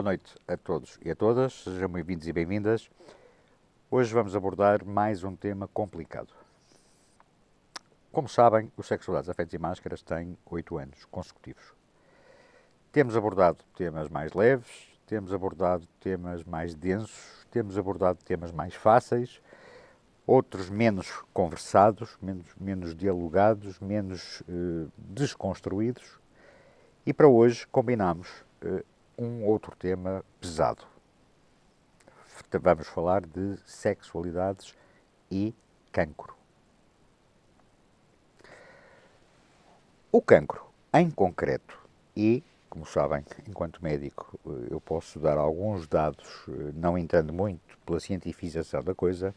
boa noite a todos e a todas, sejam bem-vindos e bem-vindas. Hoje vamos abordar mais um tema complicado. Como sabem, os Sexualidades, Afetos e Máscaras têm oito anos consecutivos. Temos abordado temas mais leves, temos abordado temas mais densos, temos abordado temas mais fáceis, outros menos conversados, menos, menos dialogados, menos eh, desconstruídos. E para hoje combinamos eh, um outro tema pesado. Vamos falar de sexualidades e cancro. O cancro, em concreto, e como sabem, enquanto médico, eu posso dar alguns dados, não entrando muito pela cientificação da coisa,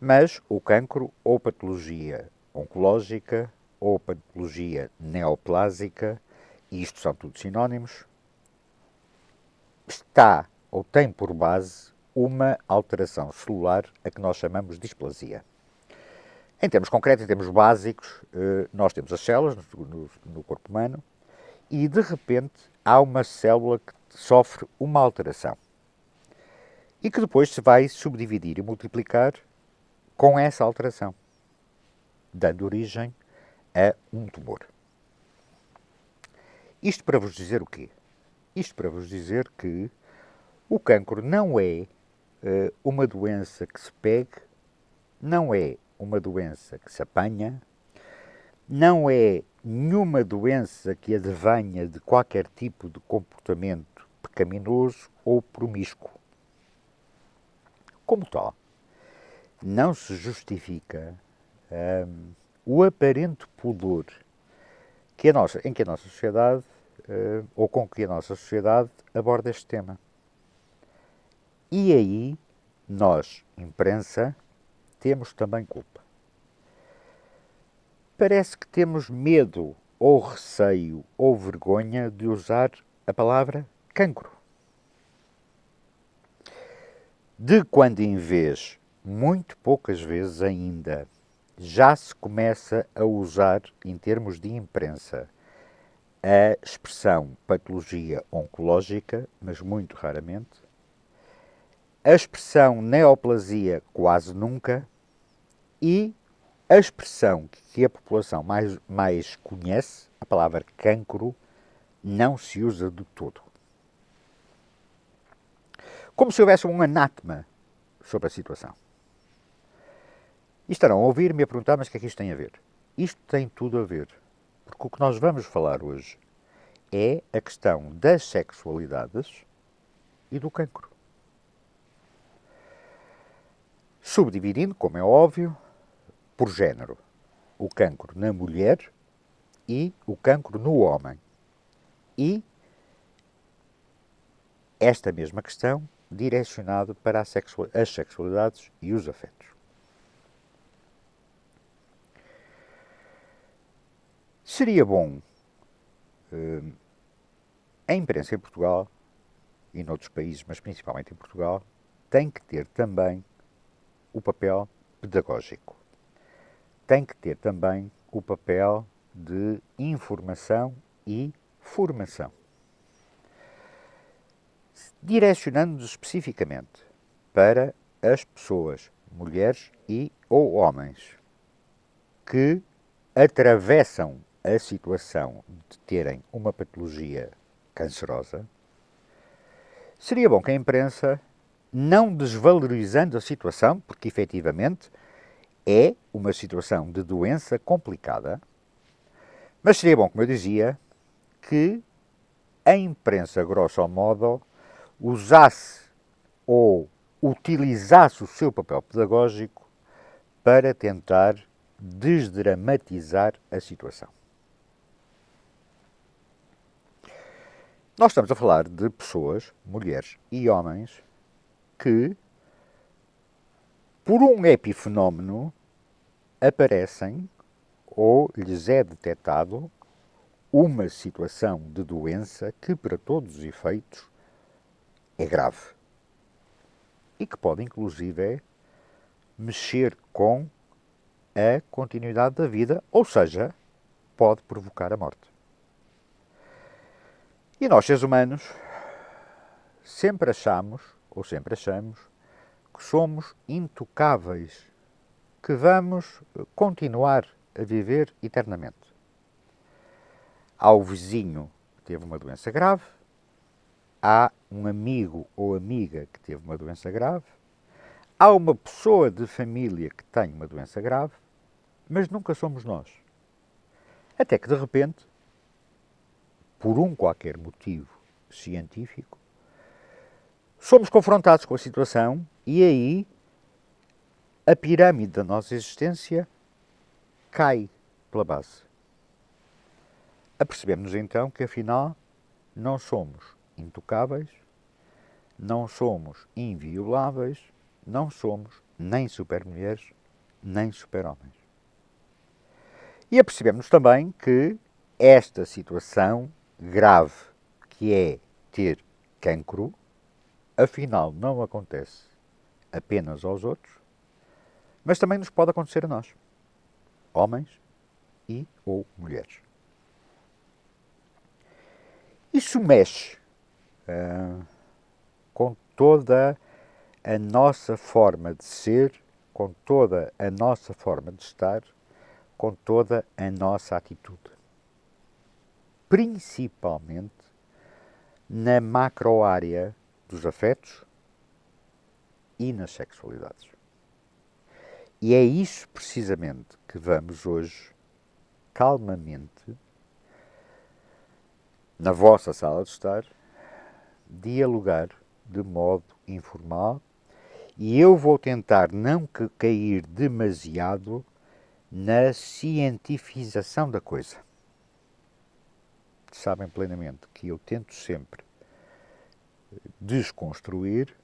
mas o cancro ou patologia oncológica ou patologia neoplásica, isto são tudo sinónimos, está ou tem por base uma alteração celular a que nós chamamos de displasia. Em termos concretos, em termos básicos, eh, nós temos as células no corpo humano e, de repente, há uma célula que sofre uma alteração e que depois se vai subdividir e multiplicar com essa alteração, dando origem a um tumor. Isto para vos dizer o quê? Isto para vos dizer que o cancro não é uh, uma doença que se pegue, não é uma doença que se apanha, não é nenhuma doença que advenha de qualquer tipo de comportamento pecaminoso ou promíscuo. Como tal, não se justifica um, o aparente pudor que a nossa, em que a nossa sociedade eh, ou com que a nossa sociedade aborda este tema. E aí, nós, imprensa, temos também culpa. Parece que temos medo, ou receio, ou vergonha de usar a palavra cancro. De quando em vez, muito poucas vezes ainda, já se começa a usar, em termos de imprensa, a é expressão patologia oncológica, mas muito raramente, a expressão neoplasia quase nunca e a expressão que a população mais, mais conhece, a palavra cancro, não se usa de todo. Como se houvesse um anátema sobre a situação. E estarão a ouvir-me a perguntar, mas o que é que isto tem a ver? Isto tem tudo a ver porque o que nós vamos falar hoje é a questão das sexualidades e do cancro. Subdividindo, como é óbvio, por género. O cancro na mulher e o cancro no homem. E esta mesma questão direcionada para sexual, as sexualidades e os afetos. Seria bom uh, eh, a imprensa em Portugal e noutros países, mas principalmente em Portugal, tem que ter também o papel pedagógico. Tem que ter também o papel de informação e formação. Direcionando-nos especificamente para as pessoas, mulheres e ou homens, que atravessam a situação de terem uma patologia cancerosa, seria bom que a imprensa, não desvalorizando a situação, porque efetivamente é uma situação de doença complicada, mas seria bom, como eu dizia, que a imprensa, grosso modo, usasse ou utilizasse o seu papel pedagógico para tentar desdramatizar a situação. Nós estamos a falar de pessoas, mulheres e homens, que, por um epifenómeno, aparecem ou lhes é detectado uma situação de doença que, para todos os efeitos, é grave e que pode, inclusive, mexer com a continuidade da vida, ou seja, pode provocar a morte. E nós, seres humanos, sempre achamos, ou sempre achamos, que somos intocáveis, que vamos continuar a viver eternamente. Há o vizinho que teve uma doença grave, há um amigo ou amiga que teve uma doença grave, há uma pessoa de família que tem uma doença grave, mas nunca somos nós. Até que de repente por um qualquer motivo científico, somos confrontados com a situação e aí a pirâmide da nossa existência cai pela base. Apercebemos então que afinal não somos intocáveis, não somos invioláveis, não somos nem supermulheres, nem super-homens. E apercebemos também que esta situação grave que é ter cancro, afinal não acontece apenas aos outros, mas também nos pode acontecer a nós, homens e ou mulheres. Isso mexe uh, com toda a nossa forma de ser, com toda a nossa forma de estar, com toda a nossa atitude principalmente na macro área dos afetos e nas sexualidades. E é isso precisamente que vamos hoje, calmamente, na vossa sala de estar, dialogar de modo informal e eu vou tentar não cair demasiado na cientificação da coisa sabem plenamente que eu tento sempre desconstruir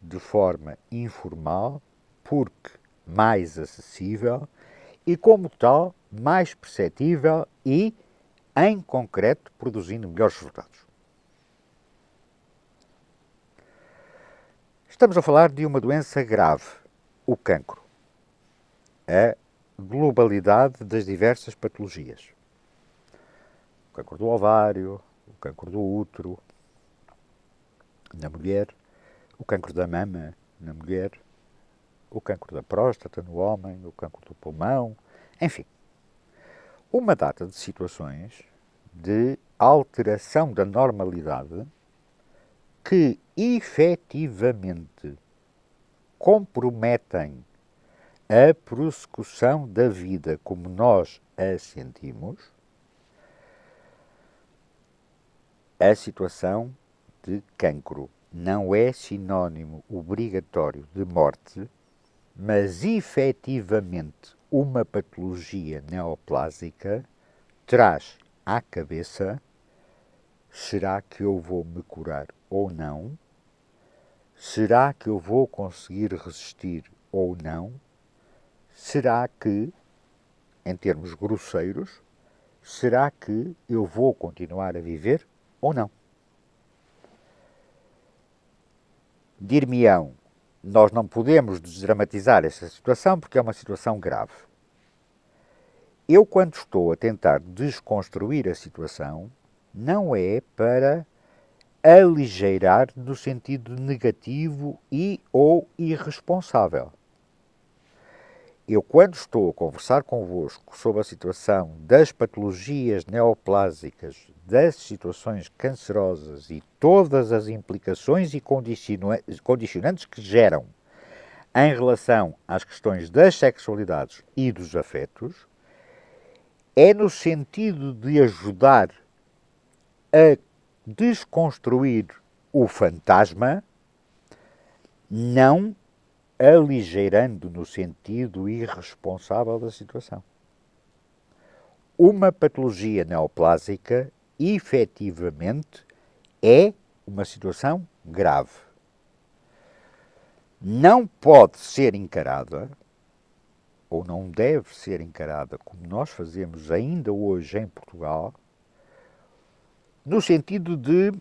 de forma informal, porque mais acessível e, como tal, mais perceptível e, em concreto, produzindo melhores resultados. Estamos a falar de uma doença grave, o cancro. A globalidade das diversas patologias câncer do ovário, o câncer do útero na mulher, o câncer da mama na mulher, o câncer da próstata no homem, o câncer do pulmão, enfim. Uma data de situações de alteração da normalidade que efetivamente comprometem a prossecução da vida como nós a sentimos a situação de cancro não é sinónimo obrigatório de morte, mas efetivamente uma patologia neoplásica traz à cabeça: será que eu vou me curar ou não? Será que eu vou conseguir resistir ou não? Será que, em termos grosseiros, será que eu vou continuar a viver ou não. Dir-me-ão, nós não podemos desdramatizar esta situação porque é uma situação grave. Eu, quando estou a tentar desconstruir a situação, não é para aligeirar no sentido negativo e ou irresponsável eu, quando estou a conversar convosco sobre a situação das patologias neoplásicas, das situações cancerosas e todas as implicações e condicionantes que geram em relação às questões das sexualidades e dos afetos, é no sentido de ajudar a desconstruir o fantasma, não aligeirando no sentido irresponsável da situação. Uma patologia neoplásica, efetivamente, é uma situação grave. Não pode ser encarada, ou não deve ser encarada, como nós fazemos ainda hoje em Portugal, no sentido de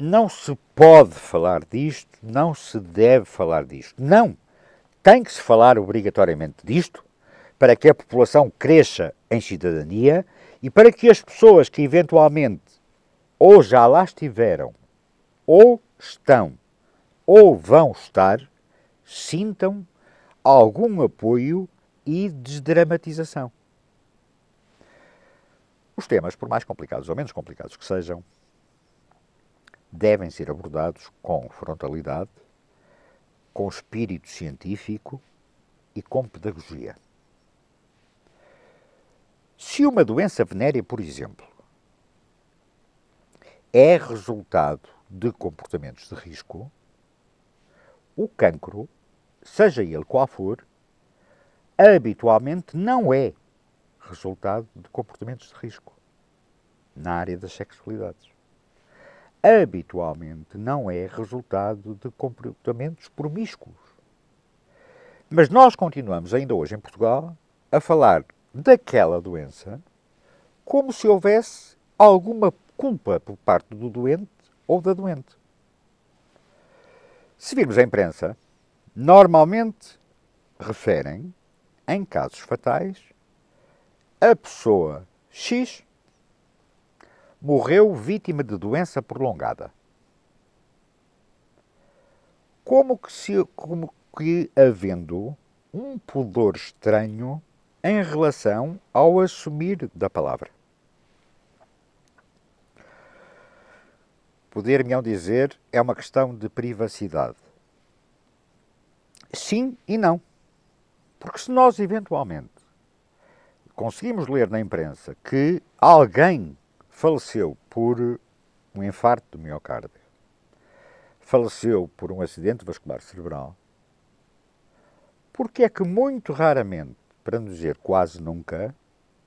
não se pode falar disto, não se deve falar disto. Não! Tem que se falar obrigatoriamente disto para que a população cresça em cidadania e para que as pessoas que eventualmente ou já lá estiveram, ou estão, ou vão estar, sintam algum apoio e desdramatização. Os temas, por mais complicados ou menos complicados que sejam, devem ser abordados com frontalidade, com espírito científico e com pedagogia. Se uma doença venérea, por exemplo, é resultado de comportamentos de risco, o cancro, seja ele qual for, habitualmente não é resultado de comportamentos de risco na área das sexualidades habitualmente não é resultado de comportamentos promíscuos. Mas nós continuamos, ainda hoje em Portugal, a falar daquela doença como se houvesse alguma culpa por parte do doente ou da doente. Se virmos a imprensa, normalmente referem, em casos fatais, a pessoa X morreu vítima de doença prolongada. Como que, se, como que havendo um pudor estranho em relação ao assumir da palavra. Poder-me-ão dizer é uma questão de privacidade. Sim e não. Porque se nós eventualmente conseguimos ler na imprensa que alguém faleceu por um infarto do miocárdio, faleceu por um acidente vascular cerebral, porque é que muito raramente, para não dizer quase nunca,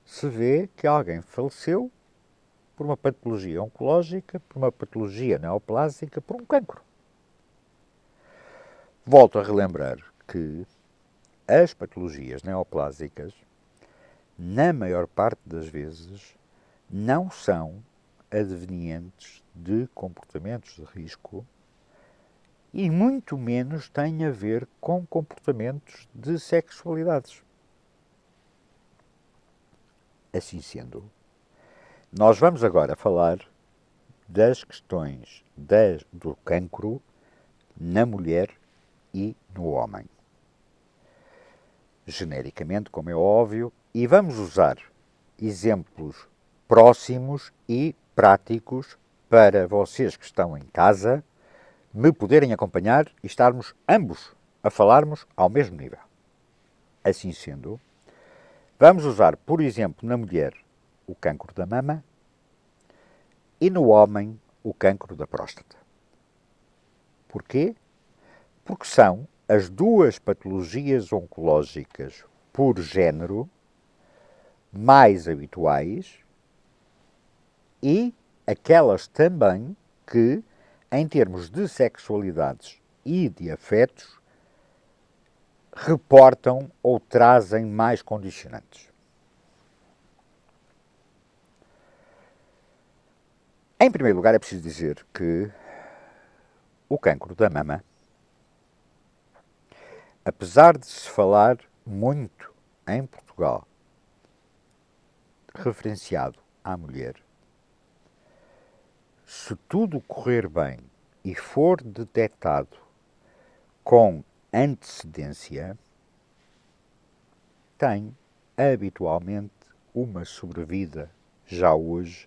se vê que alguém faleceu por uma patologia oncológica, por uma patologia neoplásica, por um cancro. Volto a relembrar que as patologias neoplásicas, na maior parte das vezes, não são advenientes de comportamentos de risco e muito menos têm a ver com comportamentos de sexualidades. Assim sendo, nós vamos agora falar das questões das, do cancro na mulher e no homem. Genericamente, como é óbvio, e vamos usar exemplos próximos e práticos para vocês que estão em casa me poderem acompanhar e estarmos ambos a falarmos ao mesmo nível. Assim sendo, vamos usar, por exemplo, na mulher o cancro da mama e no homem o cancro da próstata. Porquê? Porque são as duas patologias oncológicas por género mais habituais e aquelas também que, em termos de sexualidades e de afetos, reportam ou trazem mais condicionantes. Em primeiro lugar, é preciso dizer que o cancro da mama, apesar de se falar muito em Portugal referenciado à mulher, se tudo correr bem e for detectado com antecedência, tem habitualmente uma sobrevida já hoje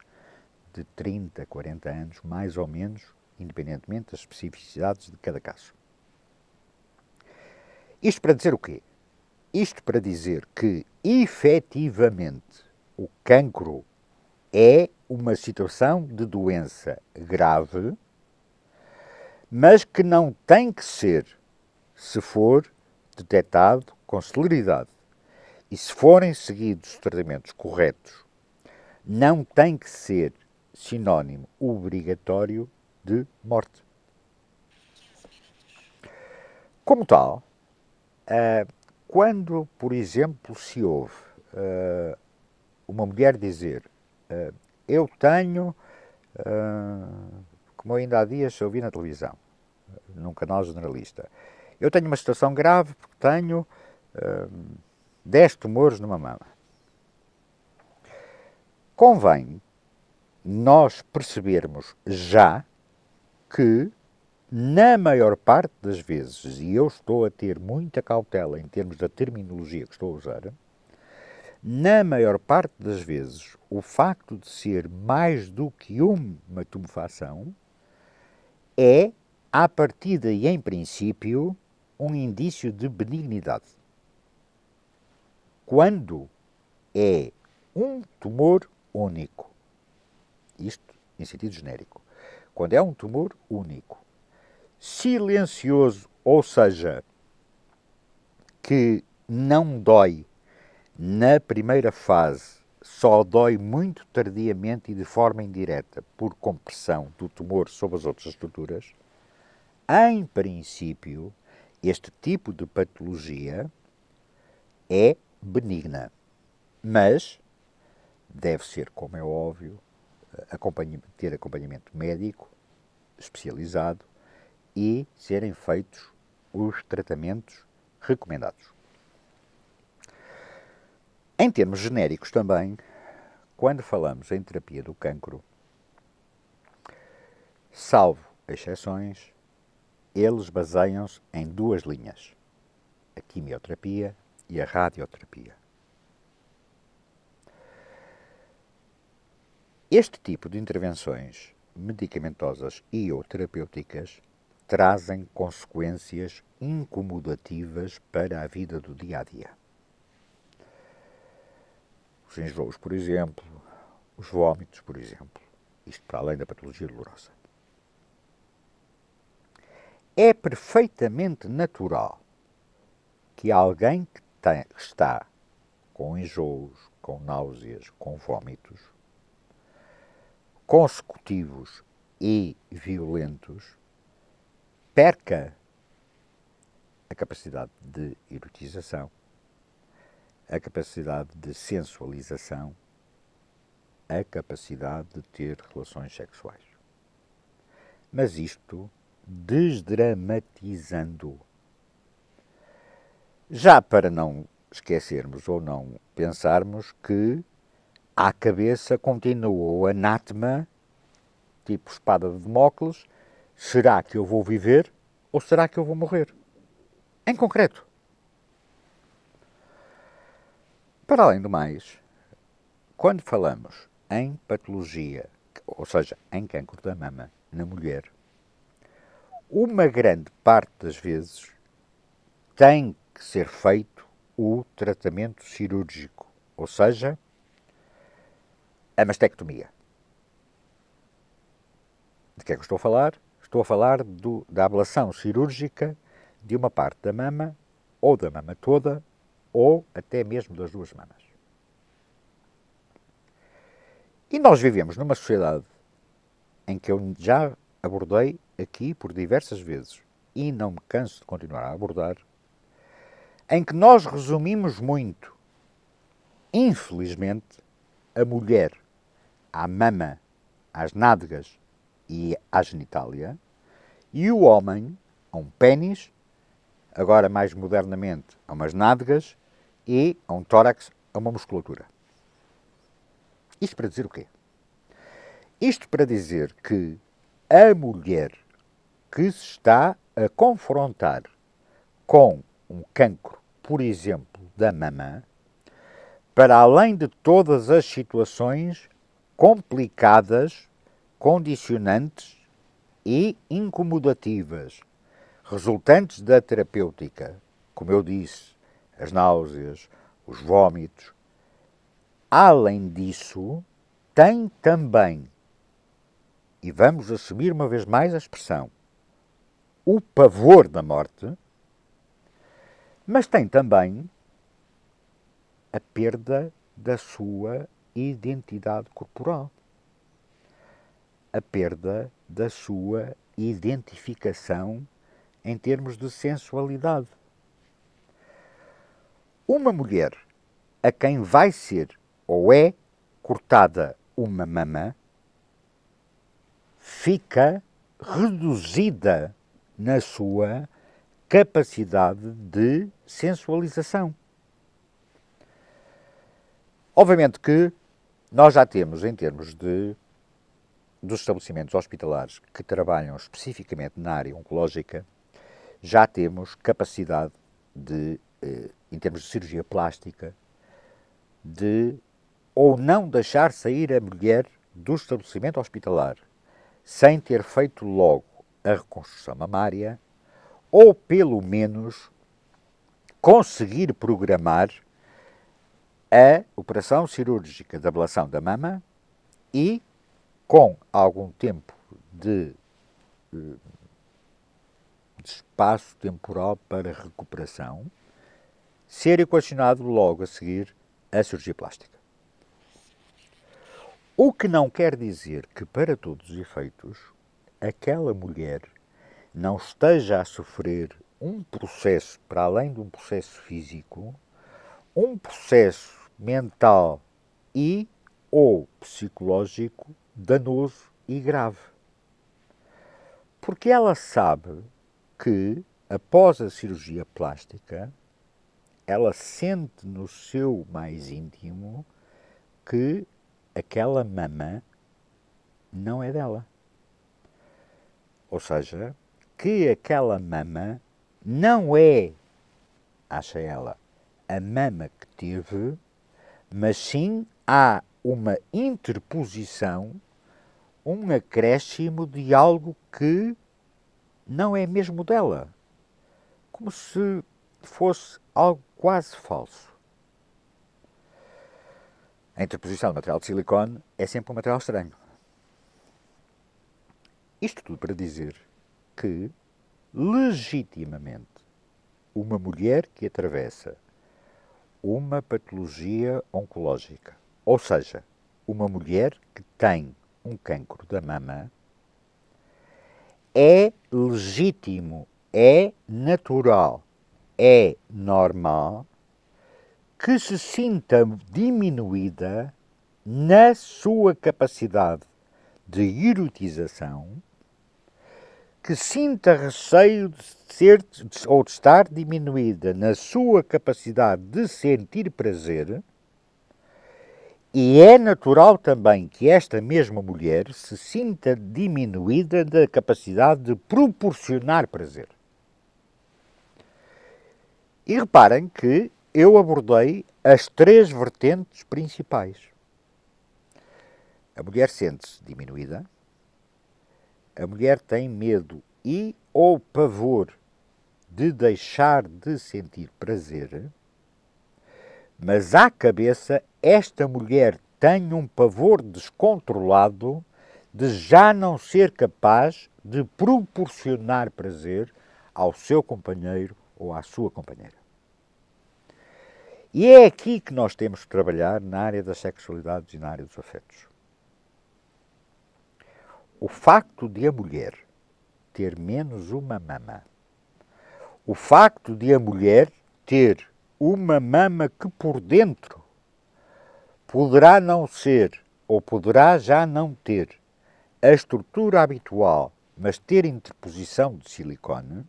de 30, 40 anos, mais ou menos, independentemente das especificidades de cada caso. Isto para dizer o quê? Isto para dizer que, efetivamente, o cancro é uma situação de doença grave, mas que não tem que ser se for detectado com celeridade. E se forem seguidos os tratamentos corretos, não tem que ser sinónimo obrigatório de morte. Como tal, eh, quando, por exemplo, se ouve eh, uma mulher dizer eh, eu tenho, ah, como ainda há dias ouvi na televisão, num canal generalista, eu tenho uma situação grave porque tenho 10 ah, tumores numa mama. Convém nós percebermos já que, na maior parte das vezes, e eu estou a ter muita cautela em termos da terminologia que estou a usar, na maior parte das vezes, o facto de ser mais do que uma tumefação é, à partida e em princípio, um indício de benignidade. Quando é um tumor único, isto em sentido genérico, quando é um tumor único, silencioso, ou seja, que não dói na primeira fase, só dói muito tardiamente e de forma indireta por compressão do tumor sobre as outras estruturas. Em princípio, este tipo de patologia é benigna, mas deve ser, como é óbvio, acompanhamento, ter acompanhamento médico especializado e serem feitos os tratamentos recomendados. Em termos genéricos também, quando falamos em terapia do cancro, salvo exceções, eles baseiam-se em duas linhas: a quimioterapia e a radioterapia. Este tipo de intervenções medicamentosas e ou terapêuticas trazem consequências incomodativas para a vida do dia a dia os enjoos, por exemplo, os vômitos, por exemplo. Isto para além da patologia dolorosa. É perfeitamente natural que alguém que tem, está com enjoos, com náuseas, com vômitos consecutivos e violentos perca a capacidade de erotização a capacidade de sensualização, a capacidade de ter relações sexuais. Mas isto desdramatizando. Já para não esquecermos ou não pensarmos que à cabeça continua o anátema, tipo espada de Damocles, será que eu vou viver ou será que eu vou morrer? Em concreto. Para além do mais, quando falamos em patologia, ou seja, em cancro da mama na mulher, uma grande parte das vezes tem que ser feito o tratamento cirúrgico, ou seja, a mastectomia. De que é que estou a falar? Estou a falar do, da ablação cirúrgica de uma parte da mama ou da mama toda ou até mesmo das duas semanas. E nós vivemos numa sociedade em que eu já abordei aqui por diversas vezes e não me canso de continuar a abordar, em que nós resumimos muito, infelizmente, a mulher à mama, às nádegas e à genitália, e o homem a um pênis, agora mais modernamente a umas nádegas e a um tórax, a uma musculatura. Isto para dizer o quê? Isto para dizer que a mulher que se está a confrontar com um cancro, por exemplo, da mama, para além de todas as situações complicadas, condicionantes e incomodativas resultantes da terapêutica, como eu disse, as náuseas, os vômitos. Além disso, tem também, e vamos assumir uma vez mais a expressão, o pavor da morte, mas tem também a perda da sua identidade corporal, a perda da sua identificação em termos de sensualidade uma mulher a quem vai ser ou é cortada uma mama fica reduzida na sua capacidade de sensualização. Obviamente que nós já temos, em termos de, dos estabelecimentos hospitalares que trabalham especificamente na área oncológica, já temos capacidade de eh, em termos de cirurgia plástica, de ou não deixar sair a mulher do estabelecimento hospitalar sem ter feito logo a reconstrução mamária, ou pelo menos conseguir programar a operação cirúrgica de ablação da mama e, com algum tempo de, eh, de espaço temporal para recuperação, ser equacionado logo a seguir a plástica. O que não quer dizer que, para todos os efeitos, aquela mulher não esteja a sofrer um processo, para além de um processo físico, um processo mental e ou psicológico danoso e grave. Porque ela sabe que, após a cirurgia plástica, ela sente no seu mais íntimo que aquela mama não é dela. Ou seja, que aquela mama não é, acha ela, a mama que teve, mas sim há uma interposição, um acréscimo de algo que não é mesmo dela. Como se fosse algo quase falso. A interposição do material de silicone é sempre um material estranho. Isto tudo para dizer que, legitimamente, uma mulher que atravessa uma patologia oncológica, ou seja, uma mulher que tem um cancro da mama, é legítimo, é natural é normal que se sinta diminuída na sua capacidade de erotização, que sinta receio de ser ou de estar diminuída na sua capacidade de sentir prazer, e é natural também que esta mesma mulher se sinta diminuída da capacidade de proporcionar prazer. E reparem que eu abordei as três vertentes principais. A mulher sente-se diminuída, a mulher tem medo e ou pavor de deixar de sentir prazer, mas à cabeça esta mulher tem um pavor descontrolado de já não ser capaz de proporcionar prazer ao seu companheiro ou à sua companheira. E é aqui que nós temos que trabalhar na área das sexualidades e na área dos afetos. O facto de a mulher ter menos uma mama, o facto de a mulher ter uma mama que por dentro poderá não ser ou poderá já não ter a estrutura habitual, mas ter interposição de silicone,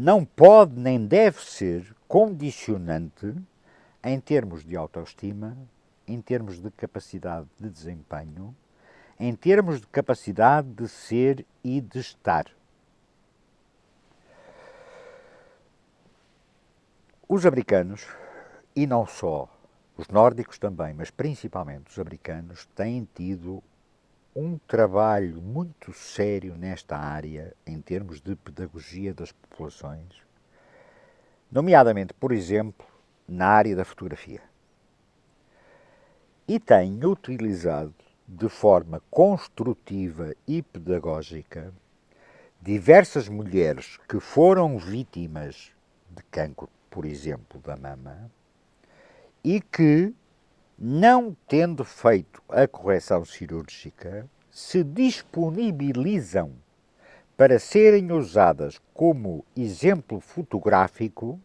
não pode nem deve ser condicionante em termos de autoestima, em termos de capacidade de desempenho, em termos de capacidade de ser e de estar. Os americanos, e não só, os nórdicos também, mas principalmente os americanos, têm tido um trabalho muito sério nesta área, em termos de pedagogia das populações, nomeadamente, por exemplo, na área da fotografia. E tem utilizado de forma construtiva e pedagógica diversas mulheres que foram vítimas de cancro, por exemplo, da mama, e que não tendo feito a correção cirúrgica, se disponibilizam para serem usadas como exemplo fotográfico,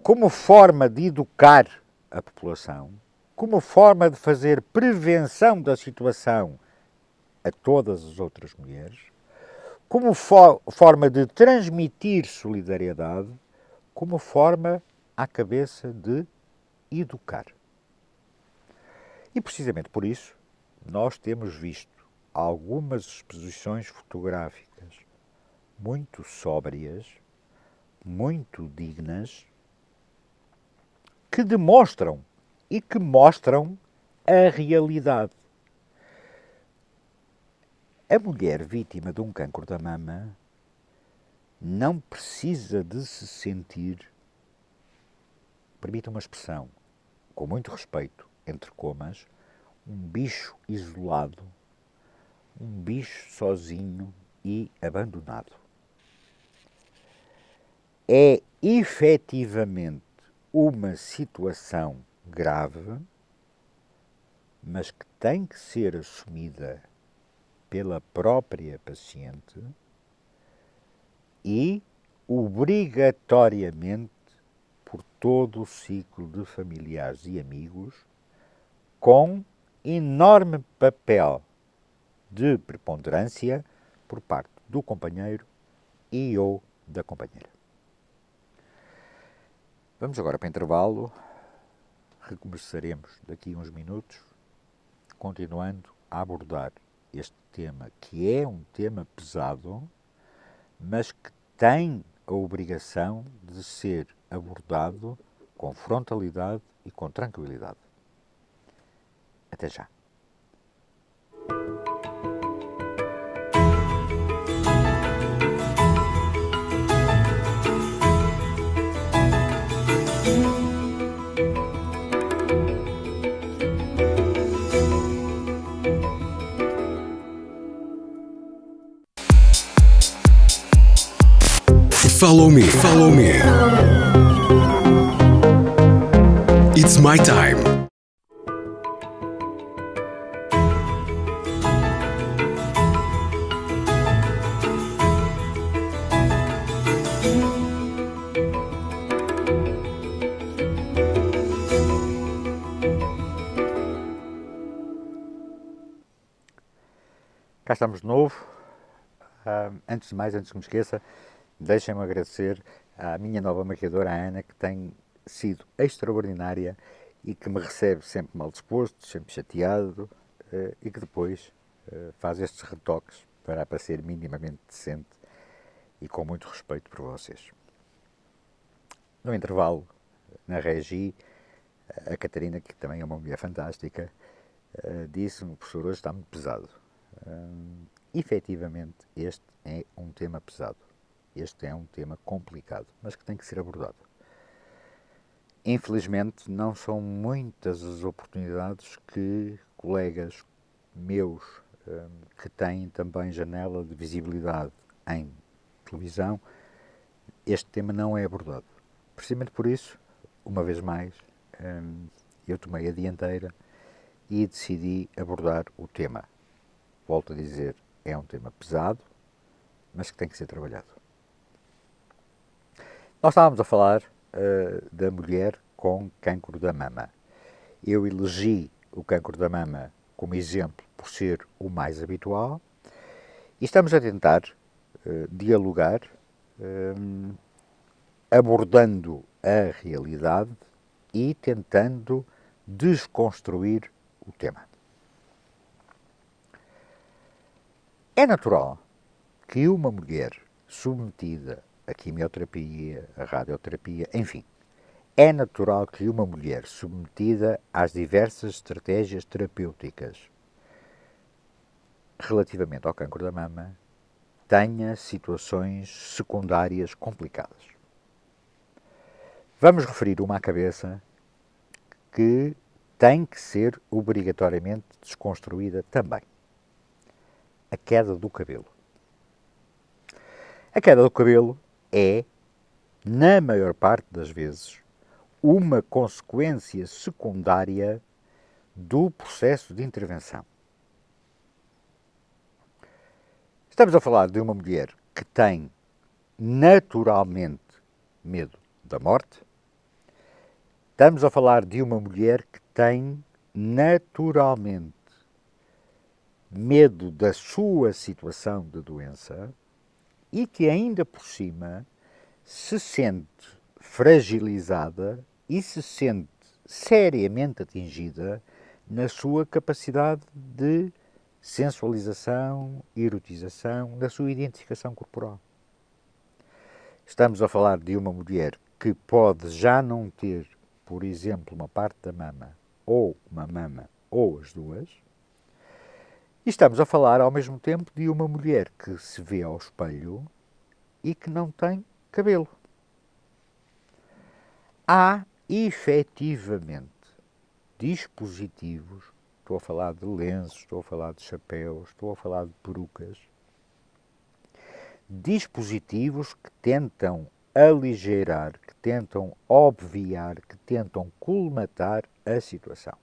como forma de educar a população, como forma de fazer prevenção da situação a todas as outras mulheres, como fo forma de transmitir solidariedade, como forma à cabeça de educar. E precisamente por isso, nós temos visto algumas exposições fotográficas muito sóbrias, muito dignas, que demonstram e que mostram a realidade. A mulher vítima de um cancro da mama não precisa de se sentir, permita uma expressão, com muito respeito, entre comas, um bicho isolado, um bicho sozinho e abandonado. É efetivamente uma situação grave, mas que tem que ser assumida pela própria paciente e obrigatoriamente por todo o ciclo de familiares e amigos com enorme papel de preponderância por parte do companheiro e ou da companheira. Vamos agora para intervalo. Recomeçaremos daqui a uns minutos, continuando a abordar este tema, que é um tema pesado, mas que tem a obrigação de ser abordado com frontalidade e com tranquilidade. ترجع Follow me. Follow me. It's my time. Cá estamos de novo. Uh, antes de mais, antes que me esqueça, deixem-me agradecer à minha nova maquiadora, a Ana, que tem sido extraordinária e que me recebe sempre mal disposto, sempre chateado uh, e que depois uh, faz estes retoques para aparecer minimamente decente e com muito respeito por vocês. No intervalo, na Regi, a Catarina, que também é uma mulher fantástica, eh, disse-me: o professor hoje está muito pesado Hum, efetivamente, este é um tema pesado. Este é um tema complicado, mas que tem que ser abordado. Infelizmente, não são muitas as oportunidades que colegas meus hum, que têm também janela de visibilidade em televisão, este tema não é abordado. Precisamente por isso, uma vez mais, hum, eu tomei a dianteira e decidi abordar o tema volto a dizer, é um tema pesado, mas que tem que ser trabalhado. Nós estávamos a falar uh, da mulher com cancro da mama. Eu elegi o cancro da mama como exemplo por ser o mais habitual e estamos a tentar uh, dialogar, um, eh, abordando a realidade e tentando desconstruir o tema. É natural que uma mulher submetida à quimioterapia, à radioterapia, enfim, é natural que uma mulher submetida às diversas estratégias terapêuticas relativamente ao cancro da mama tenha situações secundárias complicadas. Vamos referir uma à cabeça que tem que ser obrigatoriamente desconstruída também a queda do cabelo. A queda do cabelo é, na maior parte das vezes, uma consequência secundária do processo de intervenção. Estamos a falar de uma mulher que tem naturalmente medo da morte. Estamos a falar de uma mulher que tem naturalmente medo da sua situação de doença e que ainda por cima se sente fragilizada e se sente seriamente atingida na sua capacidade de sensualização, erotização, da sua identificação corporal. Estamos a falar de uma mulher que pode já não ter, por exemplo, uma parte da mama, ou uma mama, ou as duas, e estamos a falar ao mesmo tempo de uma mulher que se vê ao espelho e que não tem cabelo. Há efetivamente dispositivos, estou a falar de lenços, estou a falar de chapéus, estou a falar de perucas, dispositivos que tentam aligerar, que tentam obviar, que tentam colmatar a situação.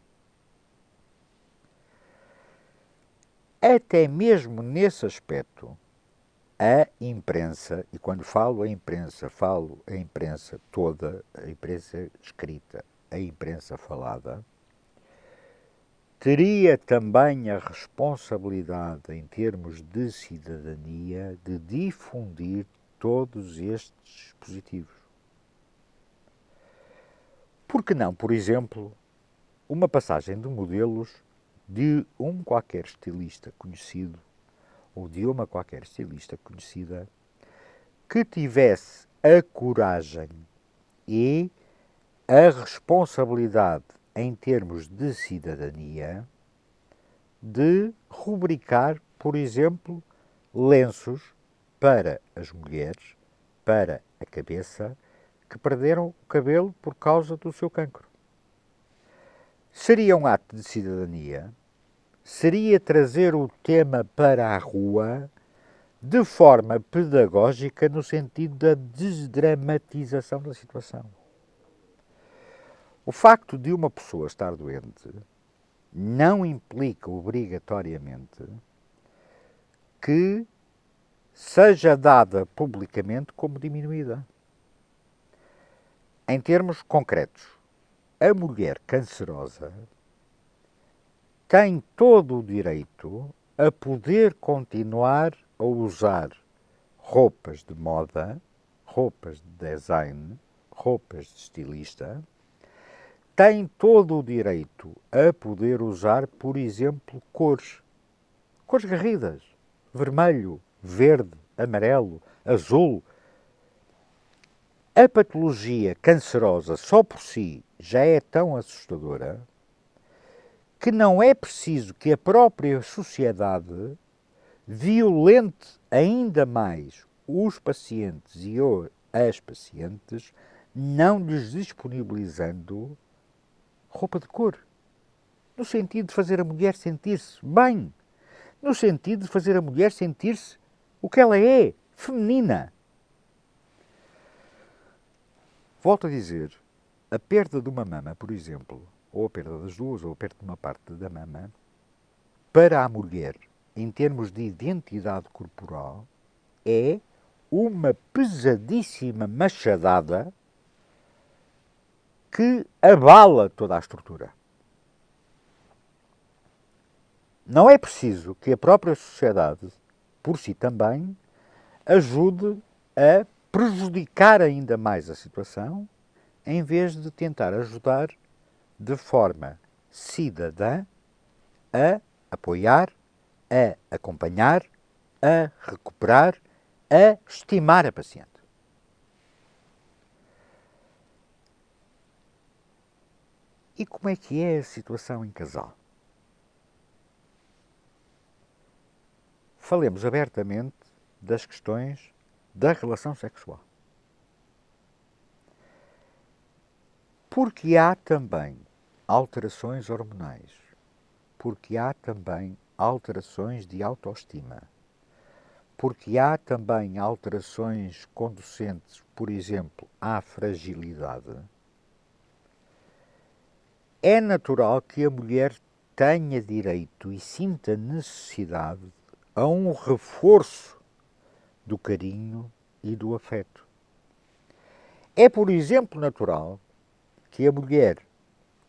até mesmo nesse aspecto, a imprensa, e quando falo a imprensa, falo a imprensa toda, a imprensa escrita, a imprensa falada, teria também a responsabilidade, em termos de cidadania, de difundir todos estes dispositivos. Por que não, por exemplo, uma passagem de modelos de um qualquer estilista conhecido, ou de uma qualquer estilista conhecida, que tivesse a coragem e a responsabilidade em termos de cidadania de rubricar, por exemplo, lenços para as mulheres, para a cabeça, que perderam o cabelo por causa do seu cancro. Seria um ato de cidadania seria trazer o tema para a rua de forma pedagógica no sentido da desdramatização da situação. O facto de uma pessoa estar doente não implica obrigatoriamente que seja dada publicamente como diminuída. Em termos concretos, a mulher cancerosa tem todo o direito a poder continuar a usar roupas de moda, roupas de design, roupas de estilista, tem todo o direito a poder usar, por exemplo, cores. Cores garridas, vermelho, verde, amarelo, azul. A patologia cancerosa só por si já é tão assustadora que não é preciso que a própria sociedade violente ainda mais os pacientes e as pacientes, não lhes disponibilizando roupa de cor. No sentido de fazer a mulher sentir-se bem, no sentido de fazer a mulher sentir-se o que ela é, feminina. Volto a dizer, a perda de uma mama, por exemplo, ou a perda das duas, ou a perda de uma parte da mama, para a mulher, em termos de identidade corporal, é uma pesadíssima machadada que abala toda a estrutura. Não é preciso que a própria sociedade, por si também, ajude a prejudicar ainda mais a situação, em vez de tentar ajudar de forma cidadã a apoiar, a acompanhar, a recuperar, a estimar a paciente. E como é que é a situação em casal? Falemos abertamente das questões da relação sexual. Porque há também alterações hormonais, porque há também alterações de autoestima, porque há também alterações conducentes, por exemplo, à fragilidade, é natural que a mulher tenha direito e sinta necessidade a um reforço do carinho e do afeto. É, por exemplo, natural que a mulher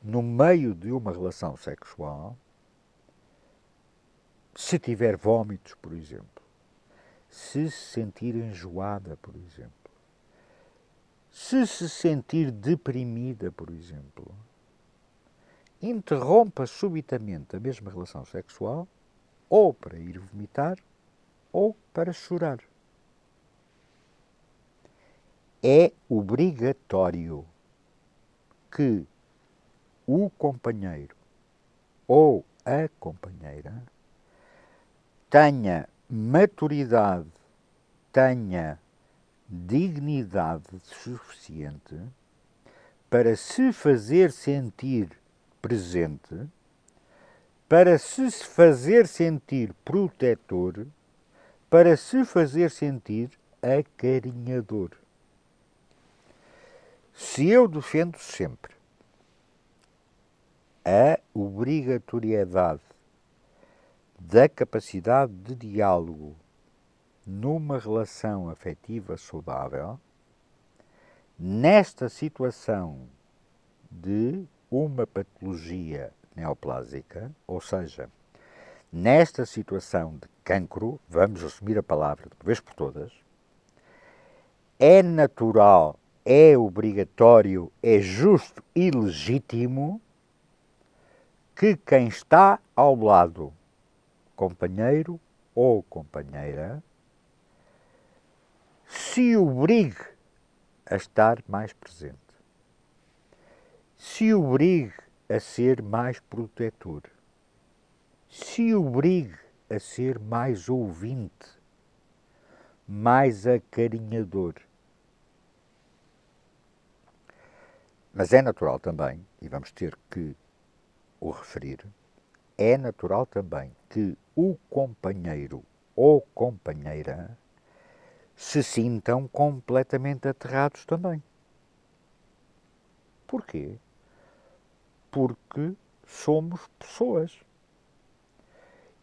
no meio de uma relação sexual, se tiver vômitos, por exemplo, se se sentir enjoada, por exemplo, se se sentir deprimida, por exemplo, interrompa subitamente a mesma relação sexual, ou para ir vomitar, ou para chorar. É obrigatório que o companheiro ou a companheira tenha maturidade, tenha dignidade suficiente para se fazer sentir presente, para se fazer sentir protetor, para se fazer sentir acarinhador. Se eu defendo sempre a obrigatoriedade da capacidade de diálogo numa relação afetiva saudável, nesta situação de uma patologia neoplásica, ou seja, nesta situação de cancro, vamos assumir a palavra de uma vez por todas, é natural, é obrigatório, é justo e legítimo que quem está ao lado, companheiro ou companheira, se obrigue a estar mais presente, se obrigue a ser mais protetor, se obrigue a ser mais ouvinte, mais acarinhador. Mas é natural também, e vamos ter que o referir, é natural também que o companheiro ou companheira se sintam completamente aterrados também. Porquê? Porque somos pessoas.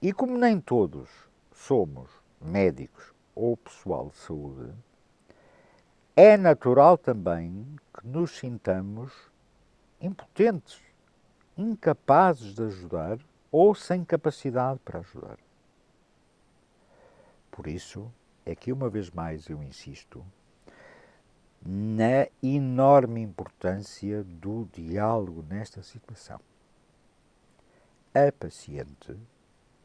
E como nem todos somos médicos ou pessoal de saúde, é natural também que nos sintamos impotentes incapazes de ajudar ou sem capacidade para ajudar. Por isso é que, uma vez mais, eu insisto na enorme importância do diálogo nesta situação. A paciente,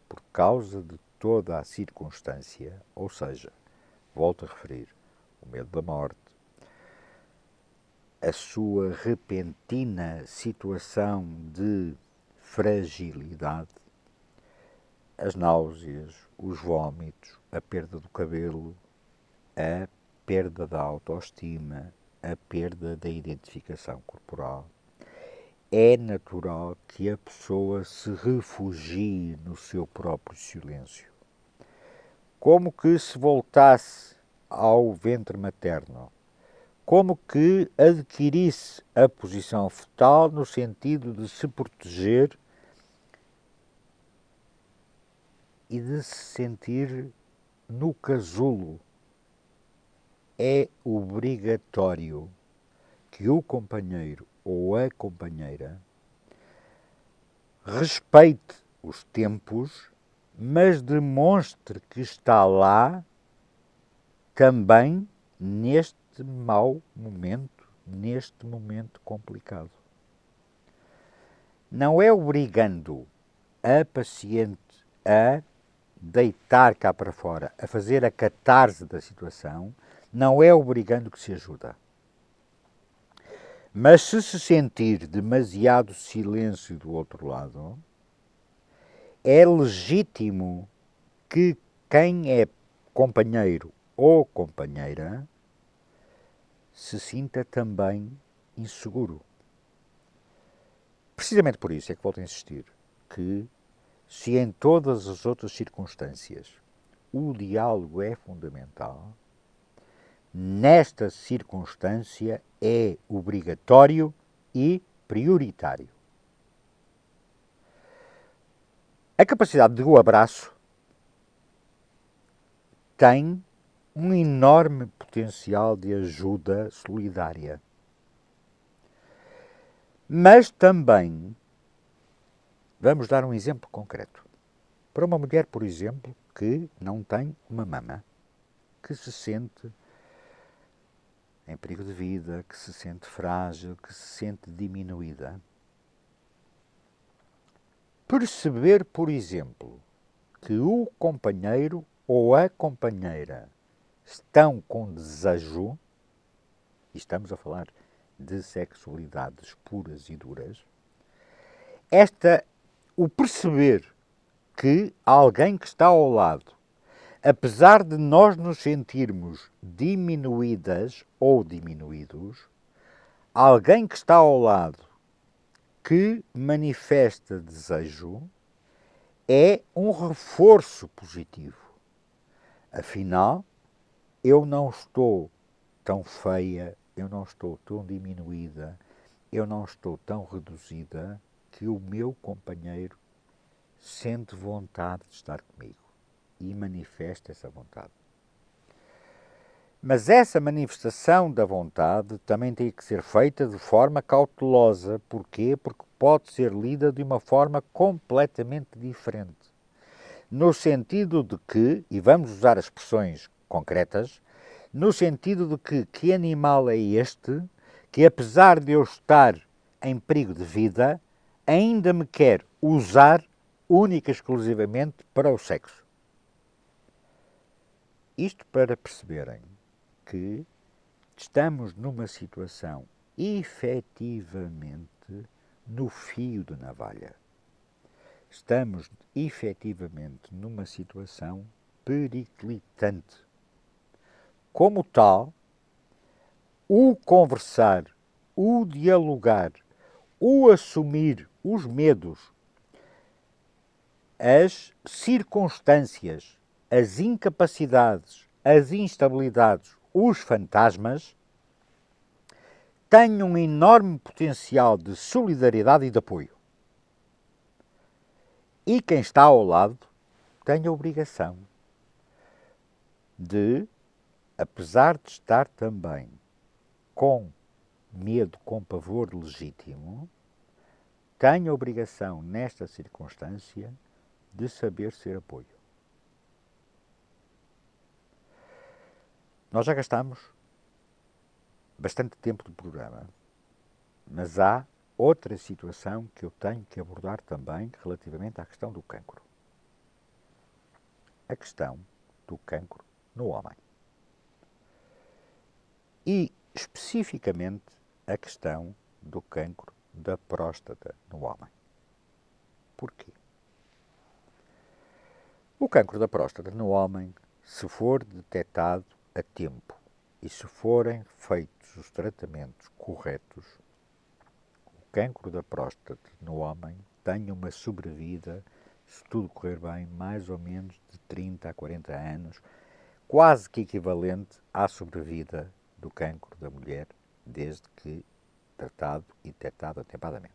por causa de toda a circunstância, ou seja, volto a referir, o medo da morte, a sua repentina situação de fragilidade, as náuseas, os vômitos, a perda do cabelo, a perda da autoestima, a perda da identificação corporal. É natural que a pessoa se refugie no seu próprio silêncio, como que se voltasse ao ventre materno como que adquirisse a posição fetal no sentido de se proteger e de se sentir no casulo. É obrigatório que o companheiro ou a companheira respeite os tempos, mas demonstre que está lá também neste mau momento, neste momento complicado. Não é obrigando a paciente a deitar cá para fora, a fazer a catarse da situação, não é obrigando que se ajuda. Mas se se sentir demasiado silêncio do outro lado, é legítimo que quem é companheiro ou companheira se sinta também inseguro. Precisamente por isso é que volto a insistir que, se em todas as outras circunstâncias o diálogo é fundamental, nesta circunstância é obrigatório e prioritário. A capacidade do abraço tem um enorme potencial de ajuda solidária. Mas também, vamos dar um exemplo concreto. Para uma mulher, por exemplo, que não tem uma mama, que se sente em perigo de vida, que se sente frágil, que se sente diminuída. Perceber, por exemplo, que o companheiro ou a companheira estão com desejo, e estamos a falar de sexualidades puras e duras, esta, o perceber que alguém que está ao lado, apesar de nós nos sentirmos diminuídas ou diminuídos, alguém que está ao lado que manifesta desejo é um reforço positivo. Afinal, eu não estou tão feia, eu não estou tão diminuída, eu não estou tão reduzida que o meu companheiro sente vontade de estar comigo e manifesta essa vontade. Mas essa manifestação da vontade também tem que ser feita de forma cautelosa. Porquê? Porque pode ser lida de uma forma completamente diferente. No sentido de que, e vamos usar expressões concretas, no sentido de que que animal é este que, apesar de eu estar em perigo de vida, ainda me quer usar única e exclusivamente para o sexo. Isto para perceberem que estamos numa situação efetivamente no fio de navalha. Estamos efetivamente numa situação periclitante como tal, o conversar, o dialogar, o assumir os medos, as circunstâncias, as incapacidades, as instabilidades, os fantasmas, têm um enorme potencial de solidariedade e de apoio. E quem está ao lado tem a obrigação de apesar de estar também com medo, com pavor legítimo, tem a obrigação, nesta circunstância, de saber ser apoio. Nós já gastamos bastante tempo do programa, mas há outra situação que eu tenho que abordar também relativamente à questão do cancro. A questão do cancro no homem e especificamente a questão do cancro da próstata no homem. Porquê? O cancro da próstata no homem, se for detectado a tempo e se forem feitos os tratamentos corretos, o cancro da próstata no homem tem uma sobrevida, se tudo correr bem, mais ou menos de 30 a 40 anos, quase que equivalente à sobrevida do cancro da mulher, desde que tratado e detectado atempadamente.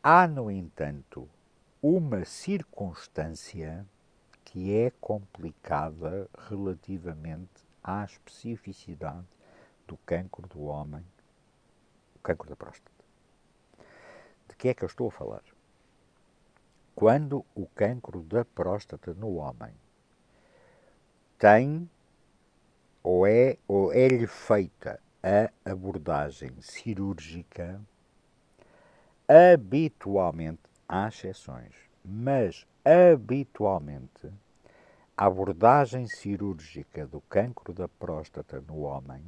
Há, no entanto, uma circunstância que é complicada relativamente à especificidade do cancro do homem, o cancro da próstata. De que é que eu estou a falar? Quando o cancro da próstata no homem tem ou é ou é-lhe feita a abordagem cirúrgica, habitualmente há exceções, mas habitualmente a abordagem cirúrgica do cancro da próstata no homem,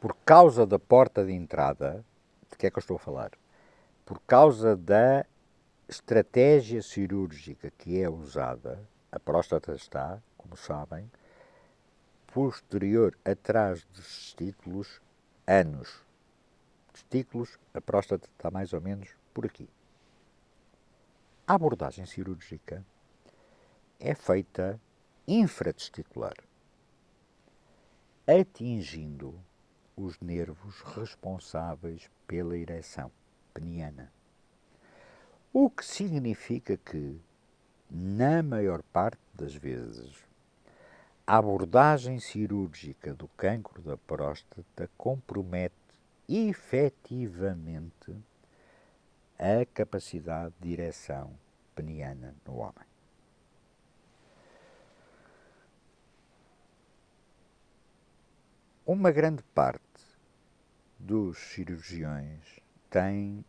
por causa da porta de entrada, de que é que eu estou a falar? Por causa da estratégia cirúrgica que é usada, a próstata está como sabem, posterior, atrás dos testículos, anos. Testículos, a próstata está mais ou menos por aqui. A abordagem cirúrgica é feita infratesticular, atingindo os nervos responsáveis pela ereção peniana. O que significa que, na maior parte das vezes, a abordagem cirúrgica do cancro da próstata compromete efetivamente a capacidade de ereção peniana no homem. Uma grande parte dos cirurgiões tem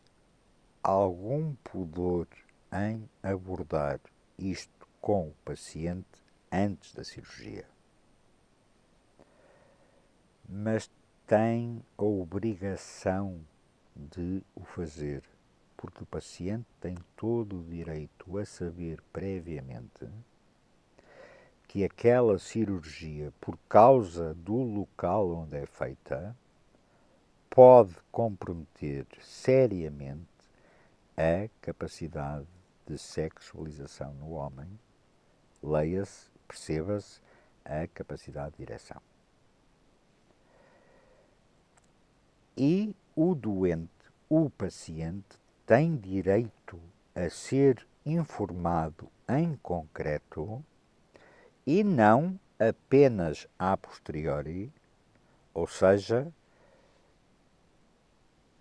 algum pudor em abordar isto com o paciente antes da cirurgia. Mas tem a obrigação de o fazer, porque o paciente tem todo o direito a saber previamente que aquela cirurgia, por causa do local onde é feita, pode comprometer seriamente a capacidade de sexualização no homem, leia-se perceba-se a capacidade de direção. E o doente, o paciente, tem direito a ser informado em concreto e não apenas a posteriori, ou seja,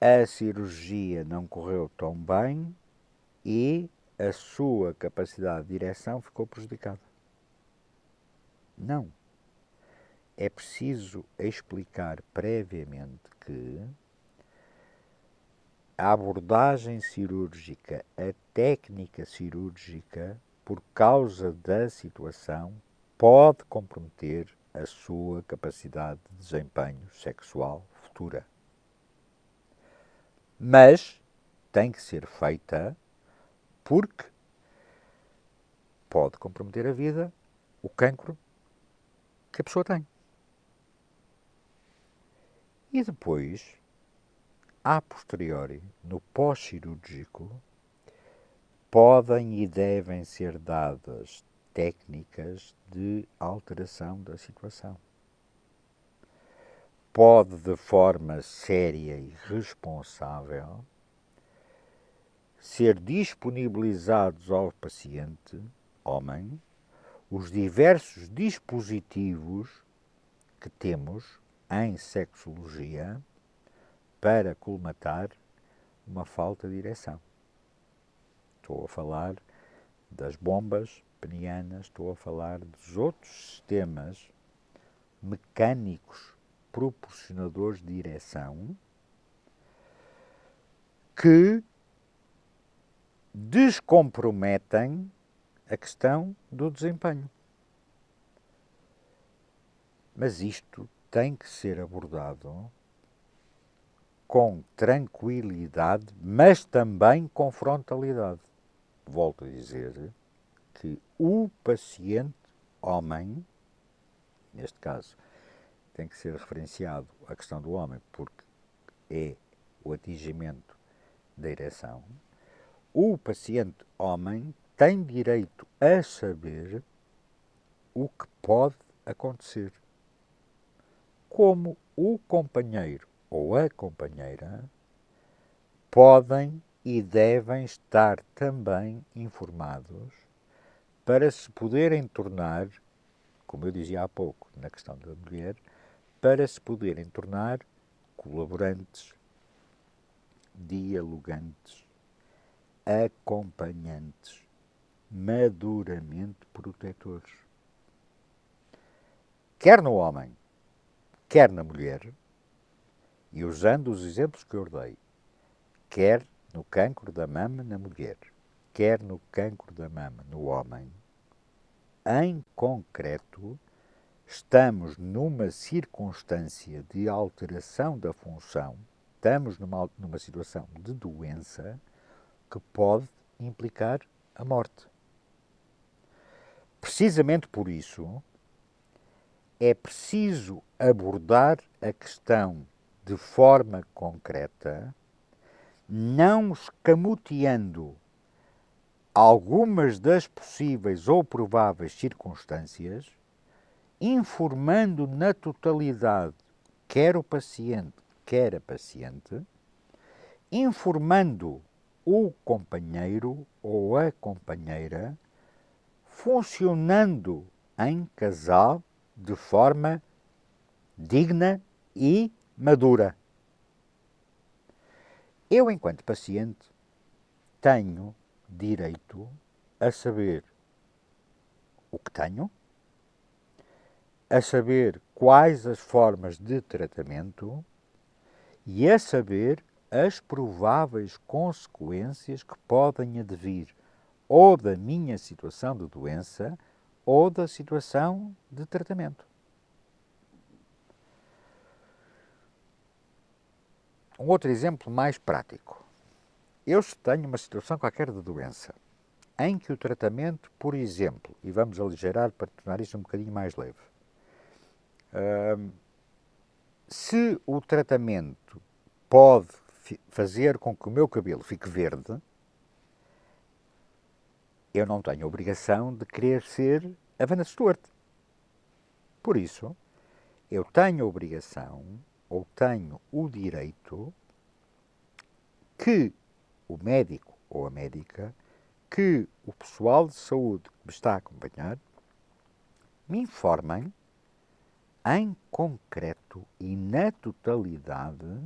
a cirurgia não correu tão bem e a sua capacidade de direção ficou prejudicada. Não. É preciso explicar previamente que a abordagem cirúrgica, a técnica cirúrgica, por causa da situação, pode comprometer a sua capacidade de desempenho sexual futura. Mas tem que ser feita porque pode comprometer a vida, o cancro que a pessoa tem. E depois, a posteriori, no pós-cirúrgico, podem e devem ser dadas técnicas de alteração da situação. Pode, de forma séria e responsável, ser disponibilizados ao paciente, homem, os diversos dispositivos que temos em sexologia para colmatar uma falta de direção. Estou a falar das bombas penianas, estou a falar dos outros sistemas mecânicos proporcionadores de direção que descomprometem a questão do desempenho. Mas isto tem que ser abordado com tranquilidade, mas também com frontalidade. Volto a dizer que o paciente, homem, neste caso, tem que ser referenciado a questão do homem, porque é o atingimento da ereção. O paciente homem tem direito a saber o que pode acontecer. Como o companheiro ou a companheira podem e devem estar também informados para se poderem tornar, como eu dizia há pouco na questão da mulher, para se poderem tornar colaborantes, dialogantes, acompanhantes maduramente protetores. Quer no homem, quer na mulher, e usando os exemplos que eu dei, quer no cancro da mama na mulher, quer no cancro da mama no homem, em concreto, estamos numa circunstância de alteração da função, estamos numa, numa situação de doença que pode implicar a morte. Precisamente por isso, é preciso abordar a questão de forma concreta, não escamoteando algumas das possíveis ou prováveis circunstâncias, informando na totalidade quer o paciente, quer a paciente, informando o companheiro ou a companheira funcionando em casal de forma digna e madura. Eu, enquanto paciente, tenho direito a saber o que tenho, a saber quais as formas de tratamento e a saber as prováveis consequências que podem advir ou da minha situação de doença ou da situação de tratamento. Um outro exemplo mais prático. Eu se tenho uma situação qualquer de doença, em que o tratamento, por exemplo, e vamos aligerar para tornar isto um bocadinho mais leve, hum, se o tratamento pode fazer com que o meu cabelo fique verde, eu não tenho obrigação de querer ser a Vanna Stewart. Por isso, eu tenho a obrigação ou tenho o direito que o médico ou a médica, que o pessoal de saúde que me está a acompanhar, me informem em concreto e na totalidade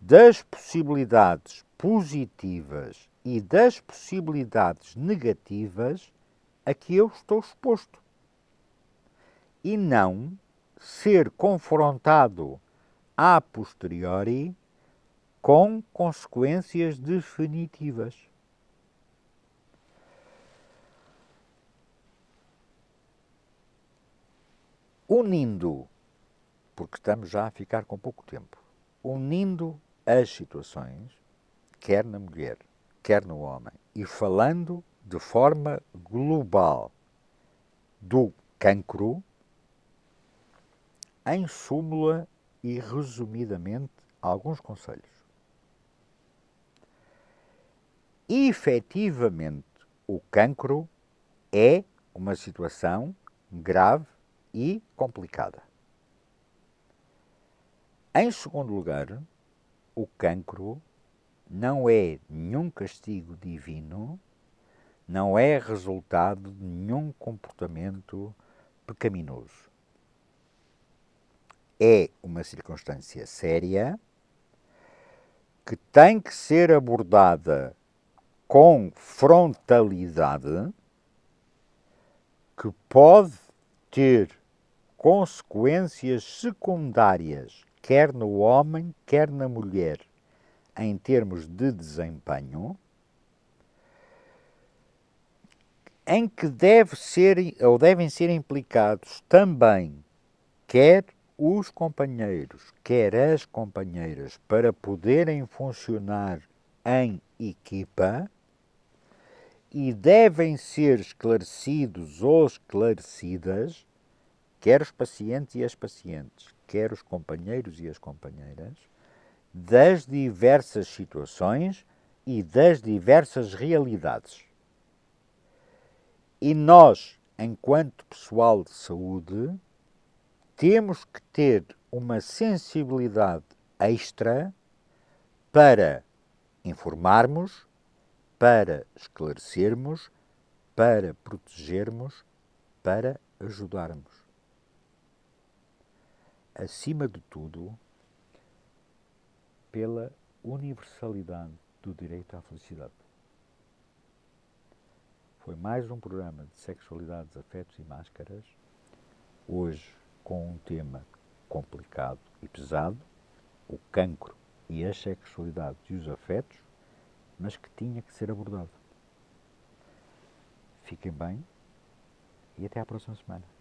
das possibilidades positivas e das possibilidades negativas a que eu estou exposto. E não ser confrontado a posteriori com consequências definitivas. Unindo, porque estamos já a ficar com pouco tempo, unindo as situações, quer na mulher, quer no homem. E falando de forma global do cancro, em súmula e resumidamente alguns conselhos. E, efetivamente, o cancro é uma situação grave e complicada. Em segundo lugar, o cancro não é nenhum castigo divino, não é resultado de nenhum comportamento pecaminoso. É uma circunstância séria que tem que ser abordada com frontalidade, que pode ter consequências secundárias, quer no homem, quer na mulher, em termos de desempenho, em que deve ser, ou devem ser implicados também, quer os companheiros, quer as companheiras, para poderem funcionar em equipa e devem ser esclarecidos ou esclarecidas, quer os pacientes e as pacientes, quer os companheiros e as companheiras, das diversas situações e das diversas realidades. E nós, enquanto pessoal de saúde, temos que ter uma sensibilidade extra para informarmos, para esclarecermos, para protegermos, para ajudarmos. Acima de tudo, pela universalidade do direito à felicidade. Foi mais um programa de sexualidades, afetos e máscaras, hoje com um tema complicado e pesado, o cancro e a sexualidade e os afetos, mas que tinha que ser abordado. Fiquem bem e até à próxima semana.